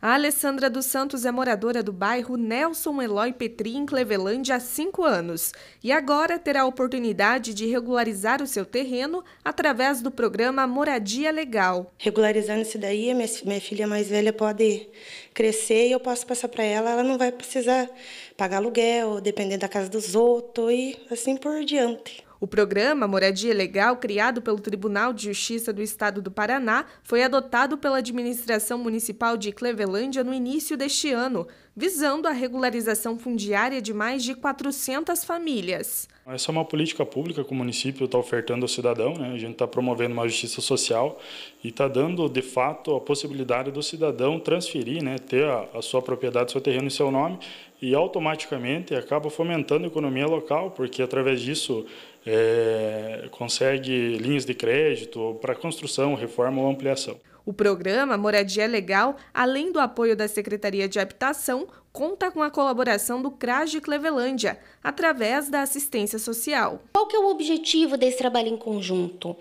A Alessandra dos Santos é moradora do bairro Nelson Eloy Petri, em Clevelândia, há cinco anos e agora terá a oportunidade de regularizar o seu terreno através do programa Moradia Legal. Regularizando isso daí, minha, minha filha mais velha pode crescer e eu posso passar para ela, ela não vai precisar pagar aluguel, depender da casa dos outros e assim por diante. O programa Moradia Legal, criado pelo Tribunal de Justiça do Estado do Paraná, foi adotado pela administração municipal de Clevelândia no início deste ano, visando a regularização fundiária de mais de 400 famílias. Essa é uma política pública que o município está ofertando ao cidadão, né? a gente está promovendo uma justiça social e está dando, de fato, a possibilidade do cidadão transferir, né? ter a, a sua propriedade, seu terreno em seu nome e automaticamente acaba fomentando a economia local, porque através disso é, consegue linhas de crédito para construção, reforma ou ampliação. O programa Moradia Legal, além do apoio da Secretaria de Habitação, conta com a colaboração do CRAS Clevelândia, através da assistência social. Qual que é o objetivo desse trabalho em conjunto?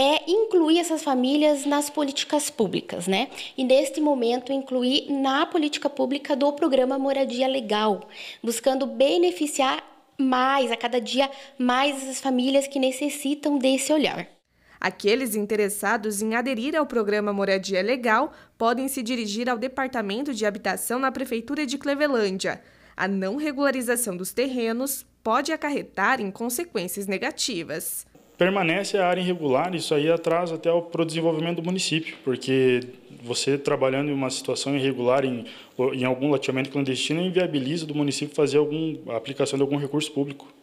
é incluir essas famílias nas políticas públicas, né? E neste momento incluir na política pública do programa Moradia Legal, buscando beneficiar mais, a cada dia mais as famílias que necessitam desse olhar. Aqueles interessados em aderir ao programa Moradia Legal podem se dirigir ao Departamento de Habitação na Prefeitura de Clevelândia. A não regularização dos terrenos pode acarretar em consequências negativas permanece a área irregular, isso aí atrasa até o desenvolvimento do município, porque você trabalhando em uma situação irregular em, em algum loteamento clandestino inviabiliza do município fazer algum, a aplicação de algum recurso público.